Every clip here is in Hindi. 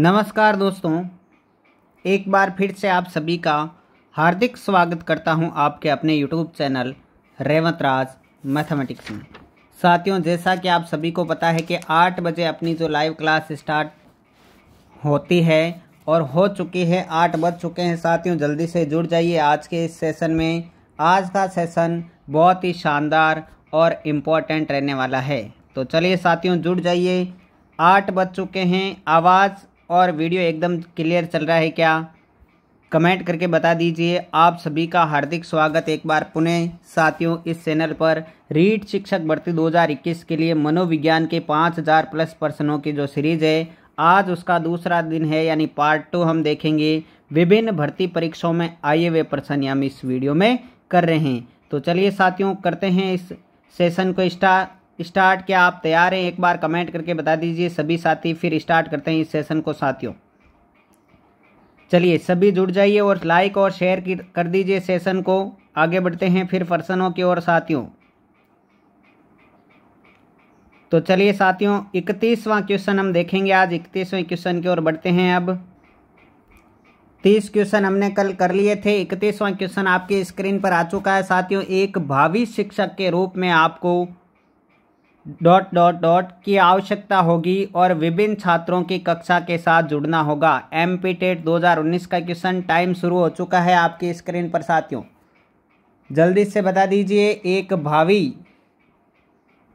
नमस्कार दोस्तों एक बार फिर से आप सभी का हार्दिक स्वागत करता हूं आपके अपने YouTube channel Revanth Raj mathematics में साथियों जैसा कि आप सभी को पता है कि आठ बजे अपनी जो लाइव क्लास स्टार्ट होती है और हो चुकी है आठ बज चुके हैं साथियों जल्दी से जुड़ जाइए आज के इस सेशन में आज का सेशन बहुत ही शानदार और इम्पॉर्टेंट रहने वाला है तो चलिए साथियों जुड़ जाइए आठ बज चुके हैं आवाज़ और वीडियो एकदम क्लियर चल रहा है क्या कमेंट करके बता दीजिए आप सभी का हार्दिक स्वागत एक बार पुनः साथियों इस चैनल पर रीट शिक्षक भर्ती 2021 के लिए मनोविज्ञान के 5000 प्लस प्रश्नों की जो सीरीज है आज उसका दूसरा दिन है यानी पार्ट टू हम देखेंगे विभिन्न भर्ती परीक्षाओं में आए हुए प्रश्न हम इस वीडियो में कर रहे हैं तो चलिए साथियों करते हैं इस सेशन को स्टार्ट स्टार्ट क्या आप तैयार हैं एक बार कमेंट करके बता दीजिए सभी साथी फिर स्टार्ट करते हैं इस सेशन को साथियों चलिए सभी जुड़ जाइए और लाइक और शेयर कर दीजिए सेशन को आगे बढ़ते हैं फिर फर्सनों की ओर साथियों तो चलिए साथियों इकतीसवां क्वेश्चन हम देखेंगे आज इकतीसवें क्वेश्चन की ओर बढ़ते हैं अब तीस क्वेश्चन हमने कल कर लिए थे इकतीसवां क्वेश्चन आपके स्क्रीन पर आ चुका है साथियों एक भावी शिक्षक के रूप में आपको डॉट डॉट डॉट की आवश्यकता होगी और विभिन्न छात्रों की कक्षा के साथ जुड़ना होगा एम पी टेट दो का क्वेश्चन टाइम शुरू हो चुका है आपकी स्क्रीन पर साथियों जल्दी से बता दीजिए एक भावी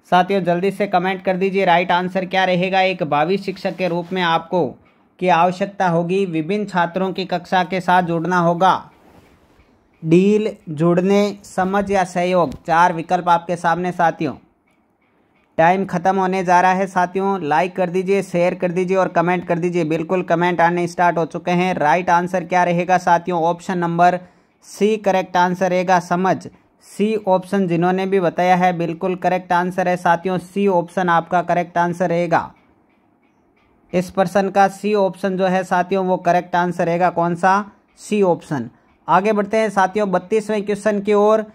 साथियों जल्दी से कमेंट कर दीजिए राइट आंसर क्या रहेगा एक भावी शिक्षक के रूप में आपको की आवश्यकता होगी विभिन्न छात्रों की कक्षा के साथ जुड़ना होगा डील जुड़ने समझ या सहयोग चार विकल्प आपके सामने साथियों टाइम ख़त्म होने जा रहा है साथियों लाइक कर दीजिए शेयर कर दीजिए और कमेंट कर दीजिए बिल्कुल कमेंट आने स्टार्ट हो चुके हैं राइट आंसर क्या रहेगा साथियों option number C correct answer रहेगा समझ सी ऑप्शन जिन्होंने भी बताया है बिल्कुल करेक्ट आंसर है साथियों सी ऑप्शन आपका करेक्ट आंसर रहेगा इस पर्सन का सी ऑप्शन जो है साथियों वो करेक्ट आंसर रहेगा कौन सा सी ऑप्शन आगे बढ़ते हैं साथियों बत्तीसवें क्वेश्चन की ओर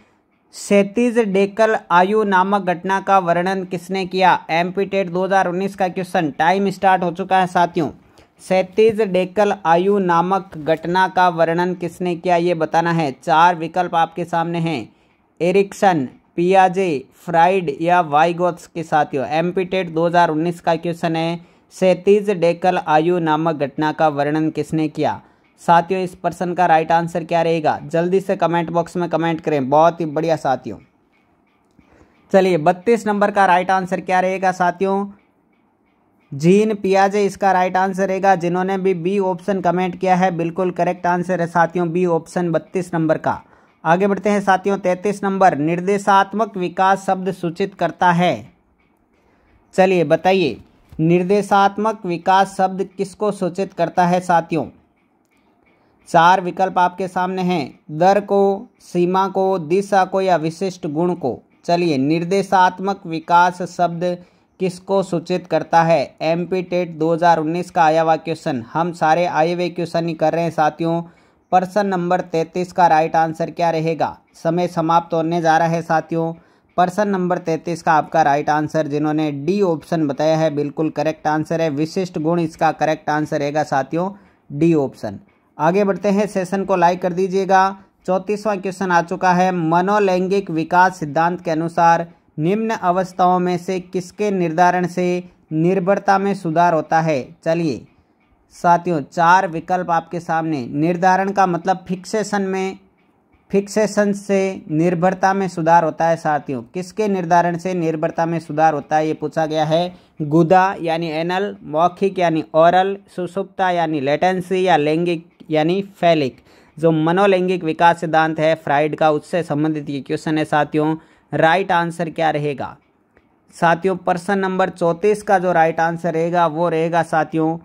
सैतीस डेकल आयु नामक घटना का वर्णन किसने किया एमपी टेट 2019 का क्वेश्चन टाइम स्टार्ट हो चुका है साथियों सैतीस डेकल आयु नामक घटना का वर्णन किसने किया ये बताना है चार विकल्प आपके सामने हैं एरिक्सन पियाजे फ्राइड या वाइगोत्स के साथियों एमपी टेट 2019 का क्वेश्चन है सैतीस डेकल आयु नामक घटना का वर्णन किसने किया साथियों इस प्रश्न का राइट आंसर क्या रहेगा जल्दी से कमेंट बॉक्स में कमेंट करें बहुत ही बढ़िया साथियों चलिए बत्तीस नंबर का राइट आंसर क्या रहेगा साथियों जीन पियाजे इसका राइट आंसर रहेगा जिन्होंने भी बी ऑप्शन कमेंट किया है बिल्कुल करेक्ट आंसर है साथियों बी ऑप्शन बत्तीस नंबर का आगे बढ़ते हैं साथियों तैंतीस नंबर निर्देशात्मक विकास शब्द सूचित करता है चलिए बताइए निर्देशात्मक विकास शब्द किसको सूचित करता है साथियों चार विकल्प आपके सामने हैं दर को सीमा को दिशा को या विशिष्ट गुण को चलिए निर्देशात्मक विकास शब्द किसको सूचित करता है एम पी टेट दो का आया हुआ क्वेश्चन हम सारे आए हुए क्वेश्चन ही कर रहे हैं साथियों प्रश्न नंबर तैतीस का राइट आंसर क्या रहेगा समय समाप्त होने जा रहा है साथियों प्रश्न नंबर तैतीस का आपका राइट आंसर जिन्होंने डी ऑप्शन बताया है बिल्कुल करेक्ट आंसर है विशिष्ट गुण इसका करेक्ट आंसर रहेगा साथियों डी ऑप्शन आगे बढ़ते हैं सेशन को लाइक कर दीजिएगा चौंतीसवां क्वेश्चन आ चुका है मनोलैंगिक विकास सिद्धांत के अनुसार निम्न अवस्थाओं में से किसके निर्धारण से निर्भरता में सुधार होता है चलिए साथियों चार विकल्प आपके सामने निर्धारण का मतलब फिक्सेशन में फिक्सेशन से निर्भरता में सुधार होता है साथियों किसके निर्धारण से निर्भरता में सुधार होता है ये पूछा गया है गुदा यानी एनल मौखिक यानी ओरल सुसुप्ता यानी लेटेंसी या लैंगिक यानी फैलिक जो मनोलैंगिक विकास सिद्धांत है फ्राइड का उससे संबंधित ये क्वेश्चन है साथियों राइट आंसर क्या रहेगा साथियों प्रश्न नंबर चौंतीस का जो राइट आंसर रहेगा वो रहेगा साथियों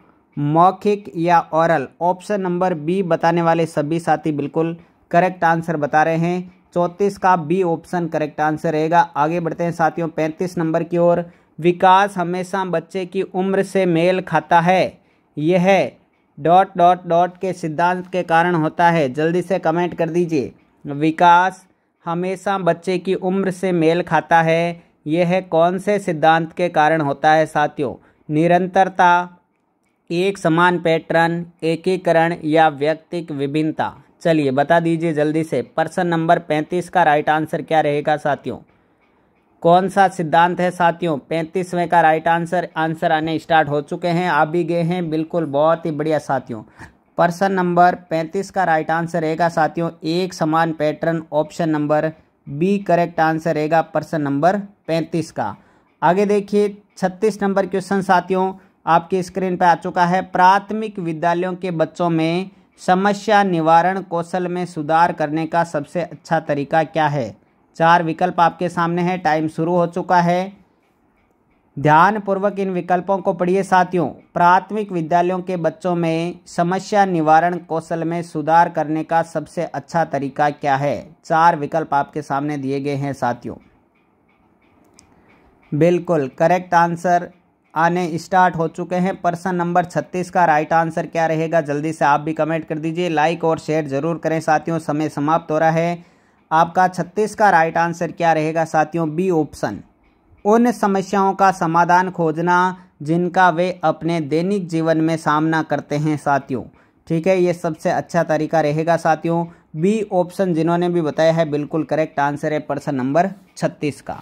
मौखिक या औरल ऑप्शन नंबर बी बताने वाले सभी साथी बिल्कुल करेक्ट आंसर बता रहे हैं चौंतीस का बी ऑप्शन करेक्ट आंसर रहेगा आगे बढ़ते हैं साथियों पैंतीस नंबर की ओर विकास हमेशा बच्चे की उम्र से मेल खाता है यह डॉट डॉट डॉट के सिद्धांत के कारण होता है जल्दी से कमेंट कर दीजिए विकास हमेशा बच्चे की उम्र से मेल खाता है यह कौन से सिद्धांत के कारण होता है साथियों निरंतरता एक समान पैटर्न एकीकरण या व्यक्तिक विभिन्नता चलिए बता दीजिए जल्दी से प्रश्न नंबर पैंतीस का राइट आंसर क्या रहेगा साथियों कौन सा सिद्धांत है साथियों पैंतीसवें का राइट आंसर आंसर आने स्टार्ट हो चुके हैं आप भी गए हैं बिल्कुल बहुत ही बढ़िया साथियों पर्सन नंबर पैंतीस का राइट आंसर रहेगा साथियों एक समान pattern option number B correct answer रहेगा पर्सन नंबर पैंतीस का आगे देखिए छत्तीस नंबर क्वेश्चन साथियों आपकी स्क्रीन पर आ चुका है प्राथमिक विद्यालयों के बच्चों में समस्या निवारण कौशल में सुधार करने का सबसे अच्छा तरीका क्या है चार विकल्प आपके सामने हैं टाइम शुरू हो चुका है ध्यानपूर्वक इन विकल्पों को पढ़िए साथियों प्राथमिक विद्यालयों के बच्चों में समस्या निवारण कौशल में सुधार करने का सबसे अच्छा तरीका क्या है चार विकल्प आपके सामने दिए गए हैं साथियों बिल्कुल करेक्ट आंसर आने स्टार्ट हो चुके हैं प्रश्न नंबर छत्तीस का राइट आंसर क्या रहेगा जल्दी से आप भी कमेंट कर दीजिए लाइक और शेयर जरूर करें साथियों समय समाप्त हो रहा है आपका छत्तीस का राइट आंसर क्या रहेगा साथियों बी ऑप्शन उन समस्याओं का समाधान खोजना जिनका वे अपने दैनिक जीवन में सामना करते हैं साथियों ठीक है ये सबसे अच्छा तरीका रहेगा साथियों बी ऑप्शन जिन्होंने भी बताया है बिल्कुल करेक्ट आंसर है प्रश्न नंबर छत्तीस का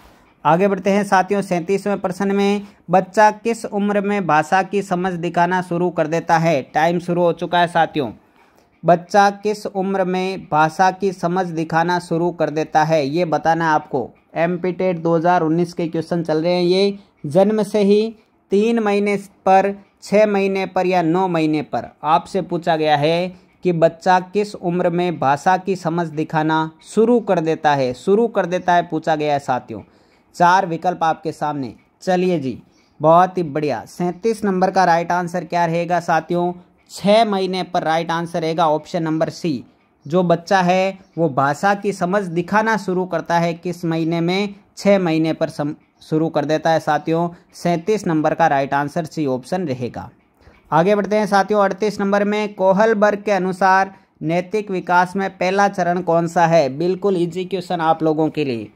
आगे बढ़ते हैं साथियों सैंतीसवें प्रश्न में बच्चा किस उम्र में भाषा की समझ दिखाना शुरू कर देता है टाइम शुरू हो चुका है साथियों बच्चा किस उम्र में भाषा की समझ दिखाना शुरू कर देता है ये बताना आपको एम पी टेट दो के क्वेश्चन चल रहे हैं ये जन्म से ही तीन महीने पर छः महीने पर या नौ महीने पर आपसे पूछा गया है कि बच्चा किस उम्र में भाषा की समझ दिखाना शुरू कर देता है शुरू कर देता है पूछा गया है साथियों चार विकल्प आपके सामने चलिए जी बहुत ही बढ़िया सैंतीस नंबर का राइट आंसर क्या रहेगा साथियों छः महीने पर राइट आंसर रहेगा ऑप्शन नंबर सी जो बच्चा है वो भाषा की समझ दिखाना शुरू करता है किस महीने में छः महीने पर सम शुरू कर देता है साथियों सैंतीस नंबर का राइट आंसर सी ऑप्शन रहेगा आगे बढ़ते हैं साथियों अड़तीस नंबर में कोहलबर्ग के अनुसार नैतिक विकास में पहला चरण कौन सा है बिल्कुल इजी क्वेश्चन आप लोगों के लिए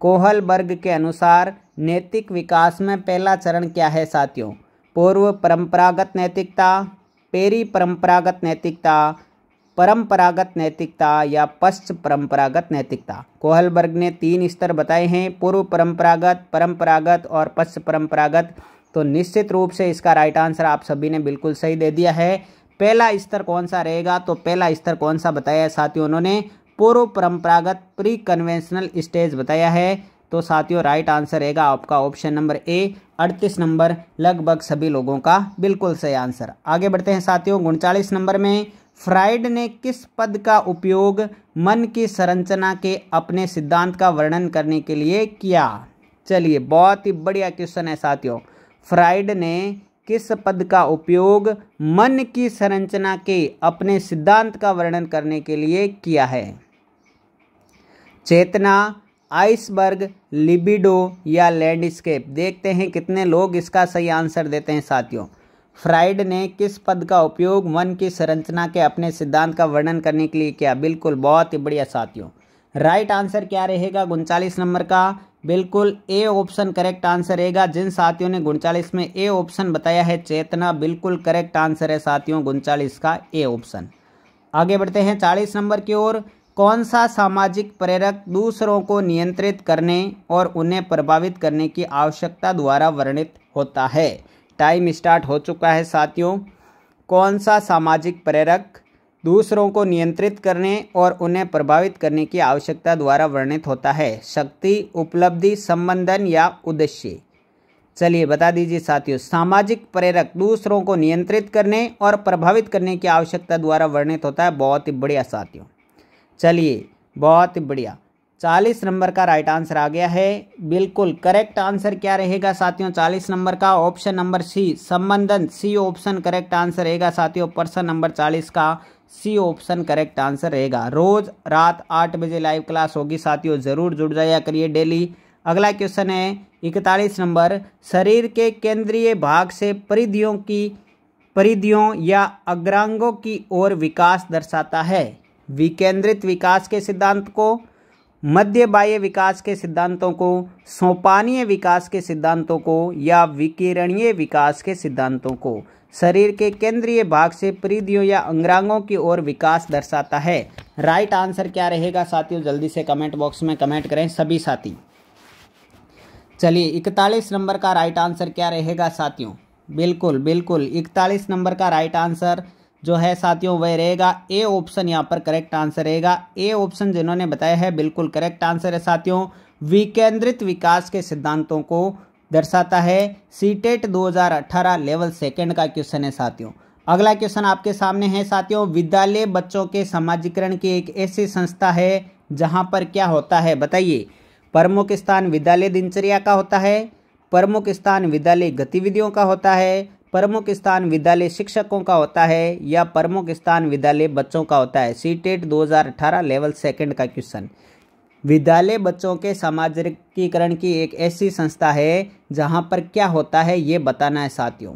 कोहलबर्ग के अनुसार नैतिक विकास में पहला चरण क्या है साथियों पूर्व परंपरागत नैतिकता पेरी परंपरागत नैतिकता परंपरागत नैतिकता या पश्च परंपरागत नैतिकता कोहलबर्ग ने तीन स्तर बताए हैं पूर्व परंपरागत परंपरागत और पश्च परंपरागत तो निश्चित रूप से इसका राइट आंसर आप सभी ने बिल्कुल सही दे दिया है पहला स्तर कौन सा रहेगा तो पहला स्तर कौन सा बताया है साथियों उन्होंने पूर्व परंपरागत प्री कन्वेंशनल स्टेज बताया है तो साथियों राइट आंसर रहेगा आपका ऑप्शन नंबर ए अड़तीस नंबर लगभग सभी लोगों का बिल्कुल सही आंसर आगे बढ़ते हैं साथियों उनचालीस नंबर में फ्राइड ने किस पद का उपयोग मन की संरचना के अपने सिद्धांत का वर्णन करने के लिए किया चलिए बहुत ही बढ़िया क्वेश्चन है साथियों फ्राइड ने किस पद का उपयोग मन की संरचना के अपने सिद्धांत का वर्णन करने के लिए किया है चेतना आइसबर्ग लिबिडो या लैंडस्केप देखते हैं कितने लोग इसका सही आंसर देते हैं साथियों फ्राइड ने किस पद का उपयोग मन की संरचना के अपने सिद्धांत का वर्णन करने के लिए किया बिल्कुल बहुत ही बढ़िया साथियों राइट आंसर क्या रहेगा उनचालीस नंबर का बिल्कुल ए ऑप्शन करेक्ट आंसर रहेगा जिन साथियों ने उनचालीस में ए ऑप्शन बताया है चेतना बिल्कुल करेक्ट आंसर है साथियों उनचालीस का ए ऑप्शन आगे बढ़ते हैं चालीस नंबर की ओर कौन सा सामाजिक प्रेरक दूसरों को नियंत्रित करने और उन्हें प्रभावित करने की आवश्यकता द्वारा वर्णित होता है टाइम स्टार्ट हो चुका है साथियों कौन सा सामाजिक प्रेरक दूसरों को नियंत्रित करने और उन्हें प्रभावित करने की आवश्यकता द्वारा वर्णित होता है शक्ति उपलब्धि संबंधन या उद्देश्य चलिए बता दीजिए साथियों सामाजिक प्रेरक दूसरों को नियंत्रित करने और प्रभावित करने की आवश्यकता द्वारा वर्णित होता है बहुत ही बढ़िया साथियों चलिए बहुत बढ़िया चालीस नंबर का राइट आंसर आ गया है बिल्कुल करेक्ट आंसर क्या रहेगा साथियों चालीस नंबर का ऑप्शन नंबर सी संबंधन सी ऑप्शन करेक्ट आंसर रहेगा साथियों पर्सन नंबर चालीस का सी ऑप्शन करेक्ट आंसर रहेगा रोज रात आठ बजे लाइव क्लास होगी साथियों जरूर जुड़ जाया करिए डेली अगला क्वेश्चन है इकतालीस नंबर शरीर के केंद्रीय भाग से परिधियों की परिधियों या अग्रांगों की ओर विकास दर्शाता है विकेंद्रित विकास के सिद्धांत को मध्य बाह्य विकास के सिद्धांतों को सोपानीय विकास के सिद्धांतों को या विकिरणीय विकास के सिद्धांतों को शरीर के केंद्रीय भाग से परिधियों या अंग्रांगों की ओर विकास दर्शाता है राइट आंसर क्या रहेगा साथियों जल्दी से कमेंट बॉक्स में कमेंट करें सभी साथी चलिए इकतालीस नंबर का राइट आंसर क्या रहेगा साथियों बिल्कुल बिल्कुल इकतालीस नंबर का राइट आंसर जो है साथियों वह रहेगा ए ऑप्शन यहाँ पर करेक्ट आंसर रहेगा ए ऑप्शन जिन्होंने बताया है बिल्कुल करेक्ट आंसर है साथियों विकेंद्रित विकास के सिद्धांतों को दर्शाता है सीटेट 2018 लेवल सेकंड का क्वेश्चन है साथियों अगला क्वेश्चन आपके सामने है साथियों विद्यालय बच्चों के सामाजिकरण की एक ऐसी संस्था है जहां पर क्या होता है बताइए प्रमुख स्थान विद्यालय दिनचर्या का होता है प्रमुख स्थान विद्यालय गतिविधियों का होता है प्रमुख स्थान विद्यालय शिक्षकों का होता है या प्रमुख स्थान विद्यालय बच्चों का होता है सी टेट दो लेवल सेकेंड का क्वेश्चन विद्यालय बच्चों के सामाजिकीकरण की एक ऐसी संस्था है जहां पर क्या होता है ये बताना है साथियों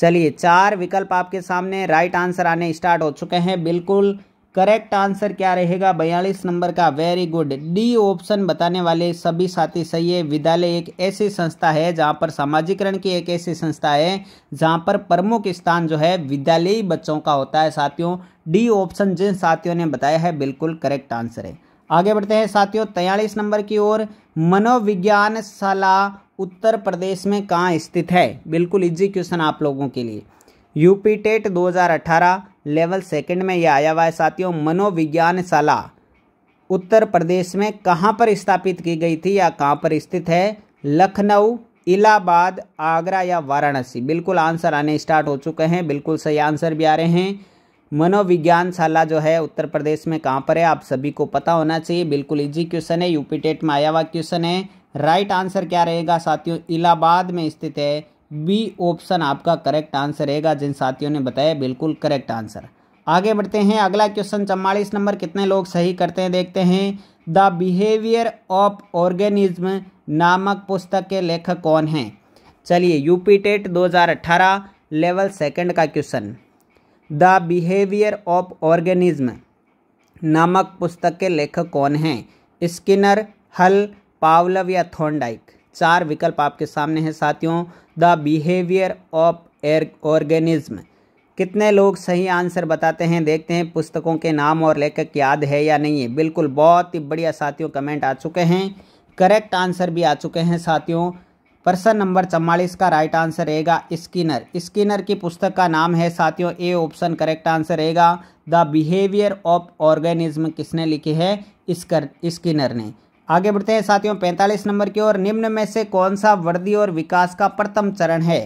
चलिए चार विकल्प आपके सामने राइट आंसर आने स्टार्ट हो चुके हैं बिल्कुल करेक्ट आंसर क्या रहेगा बयालीस नंबर का वेरी गुड डी ऑप्शन बताने वाले सभी साथी सही है विद्यालय एक ऐसी संस्था है जहां पर सामाजिकरण की एक ऐसी संस्था है जहां पर प्रमुख स्थान जो है विद्यालयी बच्चों का होता है साथियों डी ऑप्शन जिन साथियों ने बताया है बिल्कुल करेक्ट आंसर है आगे बढ़ते हैं साथियों तयालीस नंबर की ओर मनोविज्ञान शाला उत्तर प्रदेश में कहाँ स्थित है बिल्कुल इजी क्वेश्चन आप लोगों के लिए यूपी टेट 2018 लेवल सेकंड में यह आया हुआ है साथियों मनोविज्ञान शाला उत्तर प्रदेश में कहाँ पर स्थापित की गई थी या कहाँ पर स्थित है लखनऊ इलाहाबाद आगरा या वाराणसी बिल्कुल आंसर आने स्टार्ट हो चुके हैं बिल्कुल सही आंसर भी आ रहे हैं मनोविज्ञान शाला जो है उत्तर प्रदेश में कहाँ पर है आप सभी को पता होना चाहिए बिल्कुल इजी क्वेश्चन है यूपी टेट में आया हुआ क्वेश्चन है राइट आंसर क्या रहेगा साथियों इलाहाबाद में स्थित है बी ऑप्शन आपका करेक्ट आंसर रहेगा जिन साथियों ने बताया बिल्कुल करेक्ट आंसर आगे बढ़ते हैं अगला क्वेश्चन चम्बालीस नंबर कितने लोग सही करते हैं देखते हैं द बिहेवियर ऑफ ऑर्गेनिज्म नामक पुस्तक के लेखक कौन हैं चलिए यूपी टेट 2018 लेवल सेकंड का question the behaviour of organism नामक पुस्तक के लेखक कौन हैं स्किनर हल पावलव या थोंडाइक चार विकल्प आपके सामने हैं साथियों the behaviour of air organism कितने लोग सही आंसर बताते हैं देखते हैं पुस्तकों के नाम और लेखक याद है या नहीं है बिल्कुल बहुत ही बढ़िया साथियों कमेंट आ चुके हैं करेक्ट आंसर भी आ चुके हैं साथियों प्रश्न नंबर चवालीस का राइट आंसर रहेगा स्किनर स्किनर की पुस्तक का नाम है साथियों ए ऑप्शन करेक्ट आंसर रहेगा द बिहेवियर ऑफ ऑर्गेनिज्म किसने लिखी है स्कर स्किनर ने आगे बढ़ते हैं साथियों पैंतालीस नंबर की ओर निम्न में से कौन सा वृद्धि और विकास का प्रथम चरण है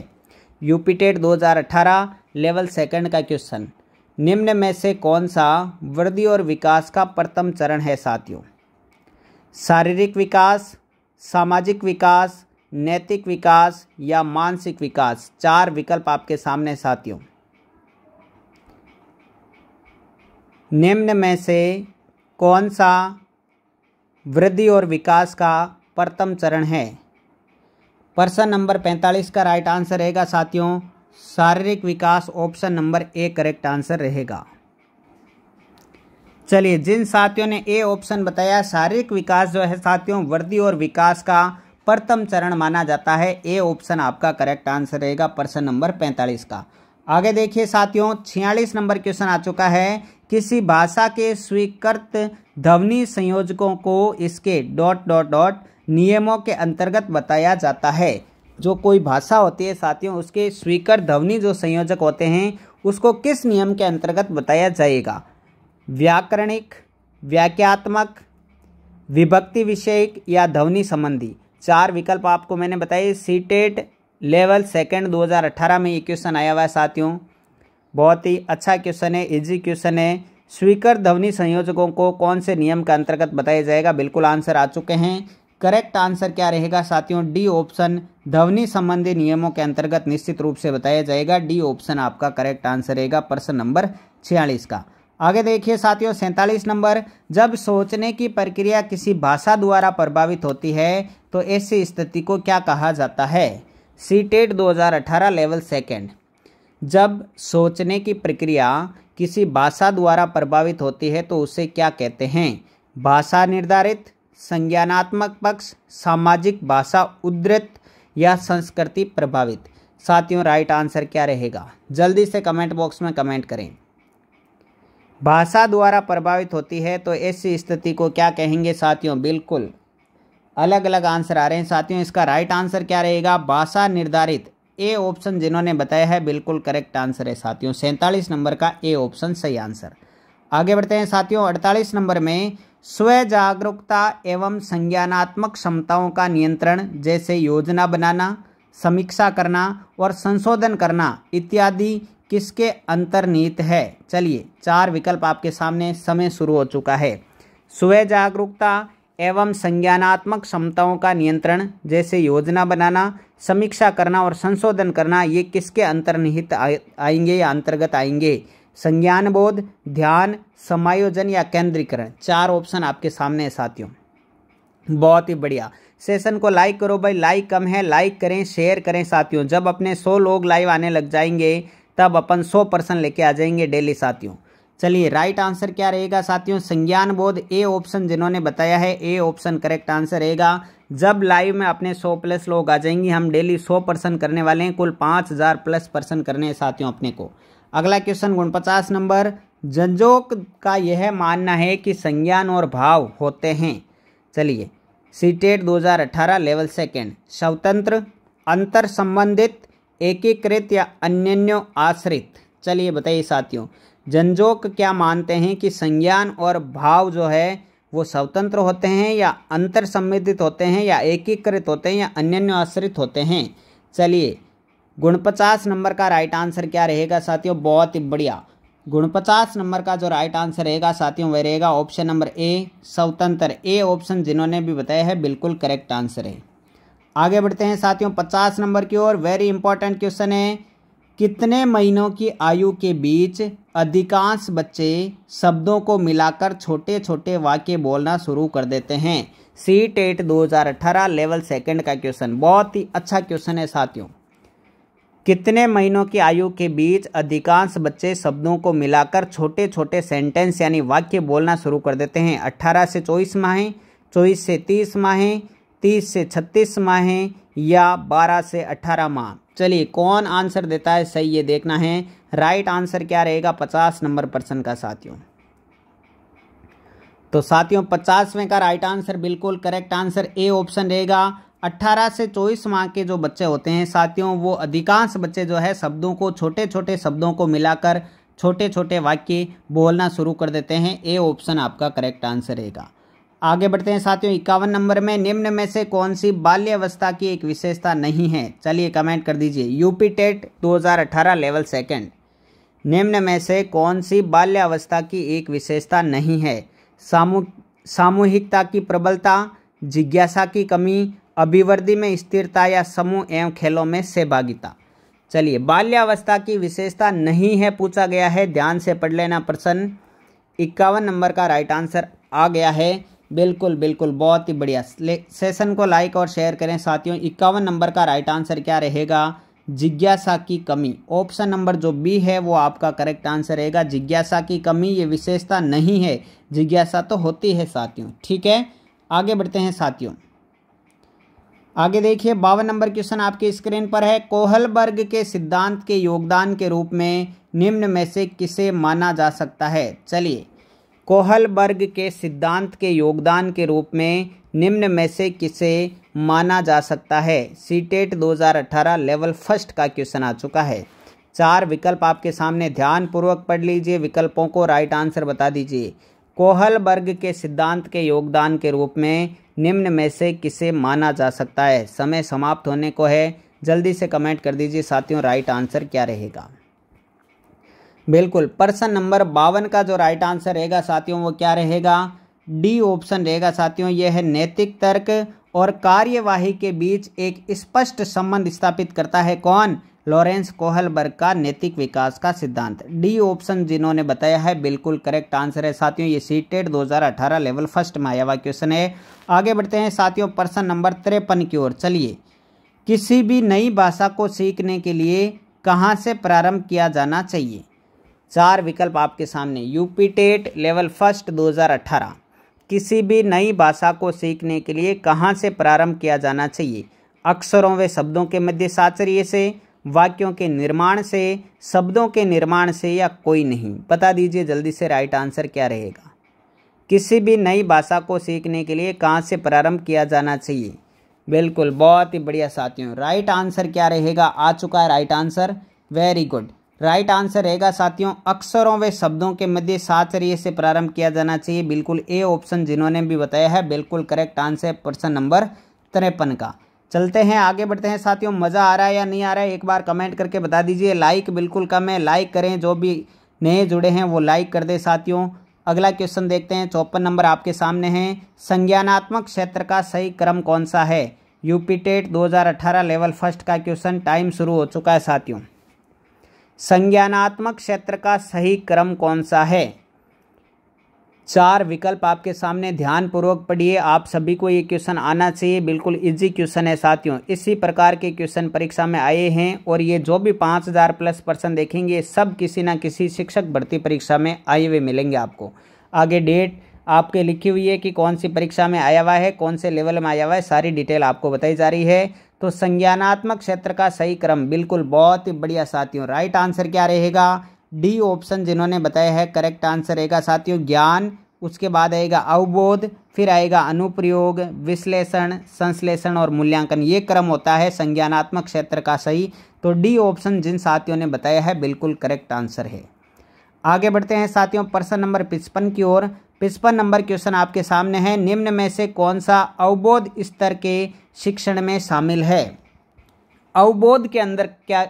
यूपी टेट 2018 लेवल सेकंड का क्वेश्चन निम्न में से कौन सा वृद्धि और विकास का प्रथम चरण है साथियों शारीरिक विकास सामाजिक विकास नैतिक विकास या मानसिक विकास चार विकल्प आपके सामने साथियों निम्न में से कौन सा वृद्धि और विकास का प्रथम चरण है प्रश्न नंबर 45 का राइट आंसर रहेगा साथियों शारीरिक विकास option number A correct answer रहेगा चलिए जिन साथियों ने ए ऑप्शन बताया शारीरिक विकास जो है साथियों वृद्धि और विकास का प्रथम चरण माना जाता है ए ऑप्शन आपका करेक्ट आंसर रहेगा प्रश्न नंबर पैंतालीस का आगे देखिए साथियों छियालीस नंबर क्वेश्चन आ चुका है किसी भाषा के स्वीकृत ध्वनि संयोजकों को इसके डॉट डॉट डॉट नियमों के अंतर्गत बताया जाता है जो कोई भाषा होती है साथियों उसके स्वीकर ध्वनि जो संयोजक होते हैं उसको किस नियम के अंतर्गत बताया जाएगा व्याकरणिक व्याख्यात्मक विभक्ति विषयक या ध्वनि संबंधी चार विकल्प आपको मैंने बताए सीटेट e लेवल सेकेंड 2018 में ये क्वेश्चन आया हुआ है साथियों बहुत ही अच्छा क्वेश्चन है इजी क्वेश्चन है स्वीकर ध्वनि संयोजकों को कौन से नियम के अंतर्गत बताया जाएगा बिल्कुल आंसर आ चुके हैं करेक्ट आंसर क्या रहेगा साथियों डी ऑप्शन ध्वनि संबंधी नियमों के अंतर्गत निश्चित रूप से बताया जाएगा डी ऑप्शन आपका करेक्ट आंसर रहेगा प्रश्न नंबर छियालीस का आगे देखिए साथियों सैंतालीस नंबर जब सोचने की प्रक्रिया किसी भाषा द्वारा प्रभावित होती है तो ऐसी स्थिति को क्या कहा जाता है सी टेट दो लेवल सेकेंड जब सोचने की प्रक्रिया किसी भाषा द्वारा प्रभावित होती है तो उसे क्या कहते हैं भाषा निर्धारित संज्ञानात्मक पक्ष सामाजिक भाषा उद्रत या संस्कृति प्रभावित साथियों राइट आंसर क्या रहेगा जल्दी से कमेंट बॉक्स में कमेंट करें भाषा द्वारा प्रभावित होती है तो ऐसी स्थिति को क्या कहेंगे साथियों बिल्कुल अलग अलग आंसर आ रहे हैं साथियों इसका राइट आंसर क्या रहेगा भाषा निर्धारित ए ऑप्शन जिन्होंने बताया है बिल्कुल करेक्ट आंसर है साथियों सैंतालीस नंबर का ए ऑप्शन सही आंसर आगे बढ़ते हैं साथियों अड़तालीस नंबर में स्व जागरूकता एवं संज्ञानात्मक क्षमताओं का नियंत्रण जैसे योजना बनाना समीक्षा करना और संशोधन करना इत्यादि किसके अंतर्निहित है चलिए चार विकल्प आपके सामने समय शुरू हो चुका है स्व जागरूकता एवं संज्ञानात्मक क्षमताओं का नियंत्रण जैसे योजना बनाना समीक्षा करना और संशोधन करना ये किसके अंतर्निहित आएंगे या अंतर्गत आएंगे संज्ञान बोध ध्यान समायोजन या केंद्रीकरण चार ऑप्शन आपके सामने है साथियों बहुत ही बढ़िया सेशन को लाइक करो भाई लाइक कम है लाइक करें शेयर करें साथियों जब अपने सौ लोग लाइव आने लग जाएंगे तब अपन सौ परसेंट लेके आ जाएंगे डेली साथियों चलिए राइट आंसर क्या रहेगा साथियों संज्ञान बोध ए ऑप्शन जिन्होंने बताया है ए ऑप्शन करेक्ट आंसर रहेगा जब लाइव में अपने 100 प्लस लोग आ जाएंगे हम डेली 100 पर्सन करने वाले हैं कुल 5000 प्लस पर्सन करने हैं साथियों अपने को अगला क्वेश्चन गुण पचास नंबर जंजोक का यह मानना है कि संज्ञान और भाव होते हैं चलिए सीटेट 2018 लेवल सेकेंड स्वतंत्र अंतर संबंधित एकीकृत या अन्योन्य आश्रित चलिए बताइए साथियों जनजोक क्या मानते हैं कि संज्ञान और भाव जो है वो स्वतंत्र होते हैं या अंतर संबंधित होते हैं या एकीकृत होते हैं या अन्य आश्रित होते हैं चलिए गुण पचास नंबर का राइट आंसर क्या रहेगा साथियों बहुत ही बढ़िया गुण पचास नंबर का जो राइट आंसर रहेगा साथियों वह रहेगा ऑप्शन नंबर ए स्वतंत्र ए ऑप्शन जिन्होंने भी बताया है बिल्कुल करेक्ट आंसर है आगे बढ़ते हैं साथियों पचास नंबर की ओर वेरी इंपॉर्टेंट क्वेश्चन है कितने महीनों की आयु के बीच अधिकांश बच्चे शब्दों को मिलाकर छोटे छोटे वाक्य बोलना शुरू कर देते हैं सी टेट दो लेवल सेकंड का क्वेश्चन बहुत ही अच्छा क्वेश्चन है साथियों कितने महीनों की आयु के बीच अधिकांश बच्चे शब्दों को मिलाकर छोटे छोटे सेंटेंस यानी वाक्य बोलना शुरू कर देते हैं 18 से 24 माहें 24 से 30 माहें 30 से 36 माहें या 12 से 18 माह चलिए कौन आंसर देता है सही ये देखना है राइट आंसर क्या रहेगा पचास नंबर प्रश्न का साथियों तो साथियों पचासवें का राइट आंसर बिल्कुल करेक्ट आंसर ए ऑप्शन रहेगा 18 से 24 माह के जो बच्चे होते हैं साथियों वो अधिकांश बच्चे जो है शब्दों को छोटे छोटे शब्दों को मिलाकर छोटे छोटे वाक्य बोलना शुरू कर देते हैं ए ऑप्शन आपका करेक्ट आंसर रहेगा आगे बढ़ते हैं साथियों इक्यावन नंबर में निम्न में से कौन सी बाल्यावस्था की एक विशेषता नहीं है चलिए कमेंट कर दीजिए यूपी टेट 2018 लेवल सेकंड निम्न में से कौन सी बाल्यावस्था की एक विशेषता नहीं है सामू सामूहिकता की प्रबलता जिज्ञासा की कमी अभिवृद्धि में स्थिरता या समूह एवं खेलों में सहभागिता चलिए बाल्यावस्था की विशेषता नहीं है पूछा गया है ध्यान से पढ़ लेना प्रश्न इक्यावन नंबर का राइट आंसर आ गया है बिल्कुल बिल्कुल बहुत ही बढ़िया सेशन को लाइक और शेयर करें साथियों इक्यावन नंबर का राइट आंसर क्या रहेगा जिज्ञासा की कमी ऑप्शन नंबर जो बी है वो आपका करेक्ट आंसर रहेगा जिज्ञासा की कमी ये विशेषता नहीं है जिज्ञासा तो होती है साथियों ठीक है आगे बढ़ते हैं साथियों आगे देखिए बावन नंबर क्वेश्चन आपके स्क्रीन पर है कोहलबर्ग के सिद्धांत के योगदान के रूप में निम्न में से किसे माना जा सकता है चलिए कोहलबर्ग के सिद्धांत के योगदान के रूप में निम्न में से किसे माना जा सकता है सी 2018 e लेवल फर्स्ट का क्वेश्चन आ चुका है चार विकल्प आपके सामने ध्यानपूर्वक पढ़ लीजिए विकल्पों को राइट आंसर बता दीजिए कोहलबर्ग के सिद्धांत के योगदान के रूप में निम्न में से किसे माना जा सकता है समय समाप्त होने को है जल्दी से कमेंट कर दीजिए साथियों राइट आंसर क्या रहेगा बिल्कुल प्रश्न नंबर बावन का जो राइट आंसर रहेगा साथियों वो क्या रहेगा डी ऑप्शन रहेगा साथियों यह है नैतिक तर्क और कार्यवाही के बीच एक स्पष्ट संबंध स्थापित करता है कौन लॉरेंस कोहलबर्ग का नैतिक विकास का सिद्धांत डी ऑप्शन जिन्होंने बताया है बिल्कुल करेक्ट आंसर है साथियों ये सीटेड 2018 लेवल फर्स्ट में आया हुआ क्वेश्चन है आगे बढ़ते हैं साथियों प्रश्न नंबर तिरपन की ओर चलिए किसी भी नई भाषा को सीखने के लिए कहाँ से प्रारंभ किया जाना चाहिए चार विकल्प आपके सामने यूपी टेट लेवल फर्स्ट 2018 किसी भी नई भाषा को सीखने के लिए कहाँ से प्रारंभ किया जाना चाहिए अक्षरों व शब्दों के मध्य साचर्य से वाक्यों के निर्माण से शब्दों के निर्माण से या कोई नहीं बता दीजिए जल्दी से राइट आंसर क्या रहेगा किसी भी नई भाषा को सीखने के लिए कहाँ से प्रारंभ किया जाना चाहिए बिल्कुल बहुत ही बढ़िया साथियों राइट आंसर क्या रहेगा आ चुका है right answer very good right answer रहेगा साथियों अक्षरों व शब्दों के मध्य सात साचर्य से प्रारंभ किया जाना चाहिए बिल्कुल ए ऑप्शन जिन्होंने भी बताया है बिल्कुल करेक्ट आंसर प्रश्न नंबर तिरपन का चलते हैं आगे बढ़ते हैं साथियों मज़ा आ रहा है या नहीं आ रहा है एक बार कमेंट करके बता दीजिए लाइक बिल्कुल कम है लाइक करें जो भी नए जुड़े हैं वो लाइक कर दें साथियों अगला क्वेश्चन देखते हैं चौपन नंबर आपके सामने हैं संज्ञानात्मक क्षेत्र का सही क्रम कौन सा है यूपी टेट 2018 लेवल फर्स्ट का क्वेश्चन टाइम शुरू हो चुका है साथियों संज्ञानात्मक क्षेत्र का सही क्रम कौन सा है चार विकल्प आपके सामने ध्यानपूर्वक पढ़िए आप सभी को ये क्वेश्चन आना चाहिए बिल्कुल इजी क्वेश्चन है साथियों इसी प्रकार के क्वेश्चन परीक्षा में आए हैं और ये जो भी पाँच हज़ार प्लस पर्सन देखेंगे सब किसी ना किसी शिक्षक भर्ती परीक्षा में आए हुए मिलेंगे आपको आगे डेट आपके लिखी हुई है कि कौन सी परीक्षा में आया हुआ है कौन से लेवल में आया हुआ है सारी डिटेल आपको बताई जा रही है तो संज्ञानात्मक क्षेत्र का सही क्रम बिल्कुल बहुत ही बढ़िया साथियों राइट आंसर क्या रहेगा डी ऑप्शन जिन्होंने बताया है करेक्ट आंसर रहेगा साथियों ज्ञान उसके बाद आएगा अवबोध फिर आएगा अनुप्रयोग विश्लेषण संश्लेषण और मूल्यांकन ये क्रम होता है संज्ञानात्मक क्षेत्र का सही तो डी ऑप्शन जिन साथियों ने बताया है बिल्कुल करेक्ट आंसर है आगे बढ़ते हैं साथियों प्रश्न नंबर पिचपन की ओर पिचपन नंबर क्वेश्चन आपके सामने है निम्न में से कौन सा अवबोध स्तर के शिक्षण में शामिल है अवबोध के अंदर क्या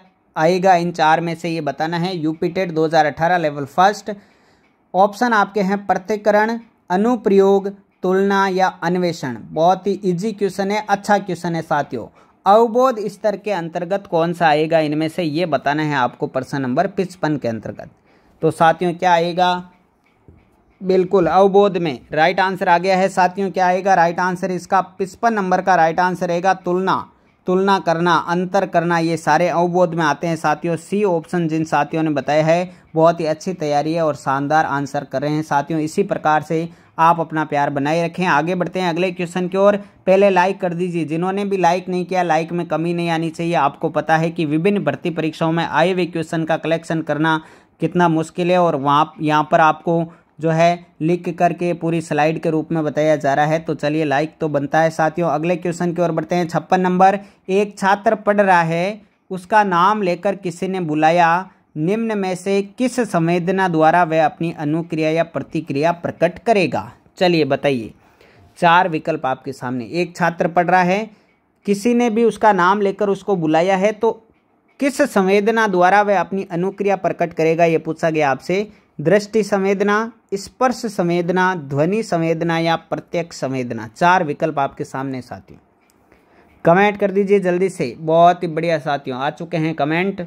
आएगा इन चार में से ये बताना है यूपीटेड 2018 लेवल फर्स्ट ऑप्शन आपके हैं प्रत्यकरण अनुप्रयोग तुलना या अन्वेषण बहुत ही इजी क्वेश्चन है अच्छा क्वेश्चन है साथियों अवबोध स्तर के अंतर्गत कौन सा आएगा इनमें से ये बताना है आपको प्रश्न नंबर पिचपन के अंतर्गत तो साथियों क्या आएगा बिल्कुल अवबोध में राइट आंसर आ गया है साथियों क्या आएगा राइट आंसर इसका पिछपन नंबर का राइट आंसर रहेगा तुलना तुलना करना अंतर करना ये सारे अवबोध में आते हैं साथियों सी ऑप्शन जिन साथियों ने बताया है बहुत ही अच्छी तैयारी है और शानदार आंसर कर रहे हैं साथियों इसी प्रकार से आप अपना प्यार बनाए रखें आगे बढ़ते हैं अगले क्वेश्चन की ओर पहले लाइक कर दीजिए जिन्होंने भी लाइक नहीं किया लाइक में कमी नहीं आनी चाहिए आपको पता है कि विभिन्न भर्ती परीक्षाओं में आए हुए क्वेश्चन का कलेक्शन करना कितना मुश्किल है और वहाँ यहाँ पर आपको जो है लिख करके पूरी स्लाइड के रूप में बताया जा रहा है तो चलिए लाइक तो बनता है साथियों अगले क्वेश्चन की ओर बढ़ते हैं छप्पन नंबर एक छात्र पढ़ रहा है उसका नाम लेकर किसी ने बुलाया निम्न में से किस संवेदना द्वारा वह अपनी अनुक्रिया या प्रतिक्रिया प्रकट करेगा चलिए बताइए चार विकल्प आपके सामने एक छात्र पढ़ रहा है किसी ने भी उसका नाम लेकर उसको बुलाया है तो किस संवेदना द्वारा वह अपनी अनुक्रिया प्रकट करेगा ये पूछा गया आपसे दृष्टि संवेदना स्पर्श संवेदना ध्वनि संवेदना या प्रत्यक्ष संवेदना चार विकल्प आपके सामने साथियों कमेंट कर दीजिए जल्दी से बहुत ही बढ़िया साथियों आ चुके हैं कमेंट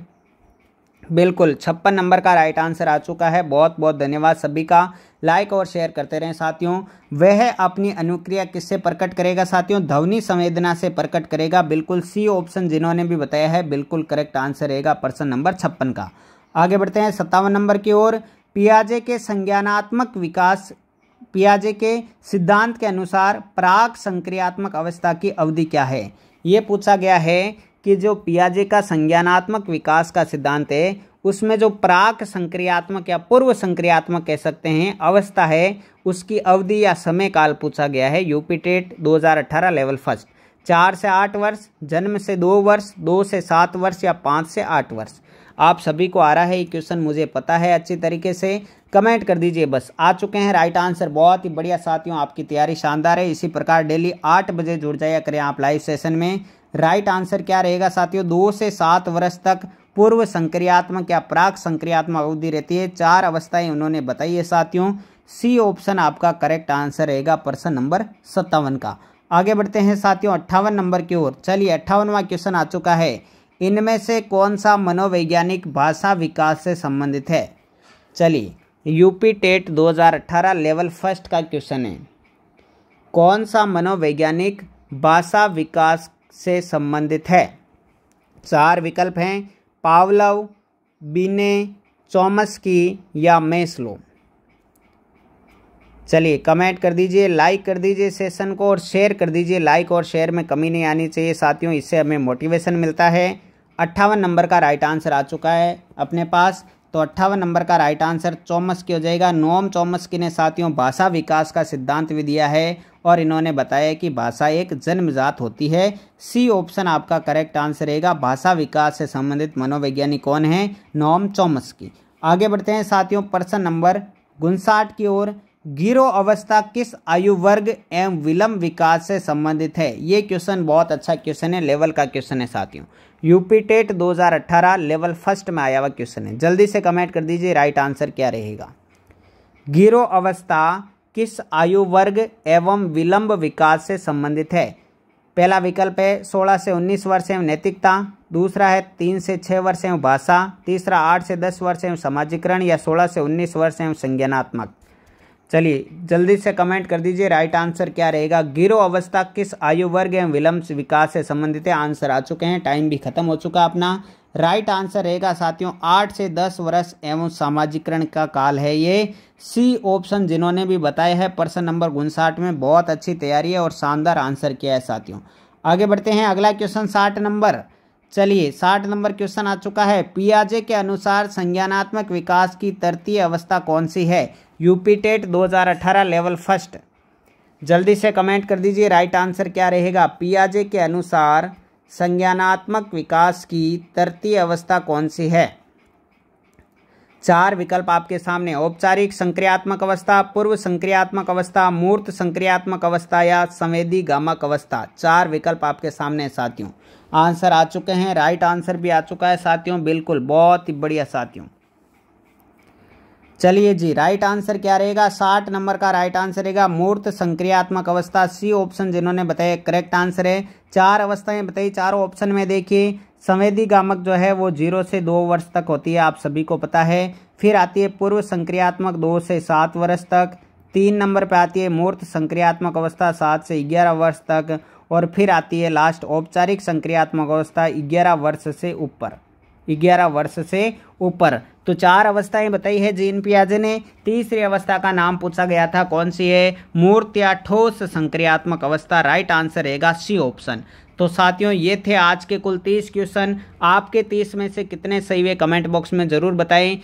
बिल्कुल छप्पन नंबर का राइट आंसर आ चुका है बहुत बहुत धन्यवाद सभी का लाइक और शेयर करते रहें साथियों वह अपनी अनुक्रिया किससे प्रकट करेगा साथियों ध्वनि संवेदना से प्रकट करेगा बिल्कुल सी ऑप्शन जिन्होंने भी बताया है बिल्कुल करेक्ट आंसर रहेगा प्रश्न नंबर छप्पन का आगे बढ़ते हैं सत्तावन नंबर की ओर पियाजे के संज्ञानात्मक विकास पियाजे के सिद्धांत के अनुसार प्राक संक्रियात्मक अवस्था की अवधि क्या है ये पूछा गया है कि जो पियाजे का संज्ञानात्मक विकास का सिद्धांत है उसमें जो प्राक संक्रियात्मक या पूर्व संक्रियात्मक कह सकते हैं अवस्था है उसकी अवधि या समय काल पूछा गया है यूपी टेट 2018 लेवल फर्स्ट चार से आठ वर्ष जन्म से दो वर्ष दो से सात वर्ष या पाँच से आठ वर्ष आप सभी को आ रहा है ये क्वेश्चन मुझे पता है अच्छी तरीके से कमेंट कर दीजिए बस आ चुके हैं राइट आंसर बहुत ही बढ़िया साथियों आपकी तैयारी शानदार है इसी प्रकार डेली आठ बजे जुड़ जाया करें आप लाइव सेशन में राइट आंसर क्या रहेगा साथियों दो से सात वर्ष तक पूर्व संक्रियात्मक या प्राक संक्रियात्मक अवधि रहती है चार अवस्थाएं उन्होंने बताई है साथियों सी ऑप्शन आपका करेक्ट आंसर रहेगा प्रश्न नंबर सत्तावन का आगे बढ़ते हैं साथियों अट्ठावन नंबर की ओर चलिए अट्ठावनवा क्वेश्चन आ चुका है इनमें से कौन सा मनोवैज्ञानिक भाषा विकास से संबंधित है चलिए यूपी टेट 2018 लेवल फर्स्ट का क्वेश्चन है कौन सा मनोवैज्ञानिक भाषा विकास से संबंधित है चार विकल्प हैं पावलव बिने चौमस्की या मेस्लो चलिए कमेंट कर दीजिए लाइक कर दीजिए सेशन को और शेयर कर दीजिए लाइक और शेयर में कमी नहीं आनी चाहिए साथियों इससे हमें मोटिवेशन मिलता है अट्ठावन नंबर का राइट आंसर आ चुका है अपने पास तो अट्ठावन नंबर का राइट आंसर चौमस्की हो जाएगा नोम चौमस्की ने साथियों भाषा विकास का सिद्धांत भी दिया है और इन्होंने बताया कि भाषा एक जन्मजात होती है सी ऑप्शन आपका करेक्ट आंसर रहेगा भाषा विकास से संबंधित मनोवैज्ञानिक कौन है नोम चौमस्की आगे बढ़ते हैं साथियों प्रश्न नंबर उनसाठ की ओर गिरो अवस्था किस आयु वर्ग एवं विलंब विकास से संबंधित है ये क्वेश्चन बहुत अच्छा क्वेश्चन है लेवल का क्वेश्चन है साथियों यूपी टेट 2018 लेवल फर्स्ट में आया हुआ क्वेश्चन है जल्दी से कमेंट कर दीजिए राइट आंसर क्या रहेगा गिरो अवस्था किस आयु वर्ग एवं विलंब विकास से संबंधित है पहला विकल्प है 16 से 19 वर्ष एवं नैतिकता दूसरा है 3 से 6 वर्ष एवं भाषा तीसरा 8 से 10 वर्ष एवं सामाजिकरण या 16 से 19 वर्ष एवं संज्ञानात्मक चलिए जल्दी से कमेंट कर दीजिए राइट आंसर क्या रहेगा गिरो अवस्था किस आयु वर्ग एवं विलंब विकास से संबंधित है आंसर आ चुके हैं टाइम भी खत्म हो चुका है अपना राइट आंसर रहेगा साथियों आठ से दस वर्ष एवं सामाजिकरण का काल है ये सी ऑप्शन जिन्होंने भी बताया है पर्सन नंबर उनसाठ में बहुत अच्छी तैयारी है और शानदार आंसर किया है साथियों आगे बढ़ते हैं अगला क्वेश्चन साठ नंबर चलिए साठ नंबर क्वेश्चन आ चुका है पियाजे के अनुसार संज्ञानात्मक विकास की तरतीय अवस्था कौन सी है यूपी टेट 2018 लेवल फर्स्ट जल्दी से कमेंट कर दीजिए राइट आंसर क्या रहेगा पियाजे के अनुसार संज्ञानात्मक विकास की तरतीय अवस्था कौन सी है चार विकल्प आपके सामने औपचारिक संक्रियात्मक अवस्था पूर्व संक्रियात्मक अवस्था मूर्त संक्रियात्मक अवस्था या संवेदी गामक अवस्था चार विकल्प आपके सामने साथियों आंसर आ चुके हैं राइट आंसर भी आ चुका है साथियों बिल्कुल बहुत ही बढ़िया साथियों चलिए जी राइट आंसर क्या रहेगा साठ नंबर का राइट आंसर रहेगा मूर्त संक्रियात्मक अवस्था सी ऑप्शन जिन्होंने बताया करेक्ट आंसर है चार अवस्थाएं बताई चारों ऑप्शन में देखिए संवेदी गामक जो है वो जीरो से दो वर्ष तक होती है आप सभी को पता है फिर आती है पूर्व संक्रियात्मक दो से सात वर्ष तक तीन नंबर पर आती है मूर्त संक्रियात्मक अवस्था सात से ग्यारह वर्ष तक और फिर आती है लास्ट औपचारिक संक्रियात्मक अवस्था ग्यारह वर्ष से ऊपर ग्यारह वर्ष से ऊपर तो चार अवस्थाएं बताई है जीन पियाजे ने तीसरी अवस्था का नाम पूछा गया था कौन सी है मूर्त या ठोस संक्रियात्मक अवस्था राइट आंसर रहेगा सी ऑप्शन तो साथियों ये थे आज के कुल तीस क्वेश्चन आपके तीस में से कितने सही हुए कमेंट बॉक्स में ज़रूर बताएं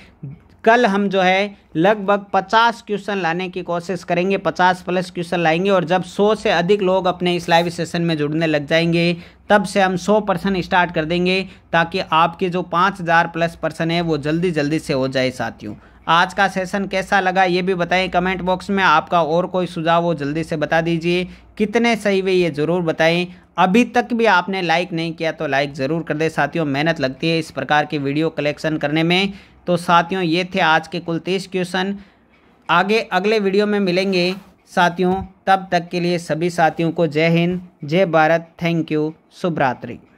कल हम जो है लगभग 50 क्वेश्चन लाने की कोशिश करेंगे 50 प्लस क्वेश्चन लाएंगे और जब 100 से अधिक लोग अपने इस लाइव सेशन में जुड़ने लग जाएंगे तब से हम 100 परसेंट स्टार्ट कर देंगे ताकि आपके जो 5000 प्लस पर्सन है वो जल्दी जल्दी से हो जाए साथियों आज का सेशन कैसा लगा ये भी बताएं कमेंट बॉक्स में आपका और कोई सुझाव हो जल्दी से बता दीजिए कितने सही हुए ये ज़रूर बताएं अभी तक भी आपने लाइक नहीं किया तो लाइक ज़रूर कर दे साथियों मेहनत लगती है इस प्रकार की वीडियो कलेक्शन करने में तो साथियों ये थे आज के कुल तीस क्वेश्चन आगे अगले वीडियो में मिलेंगे साथियों तब तक के लिए सभी साथियों को जय हिंद जय भारत थैंक यू शुभरात्रि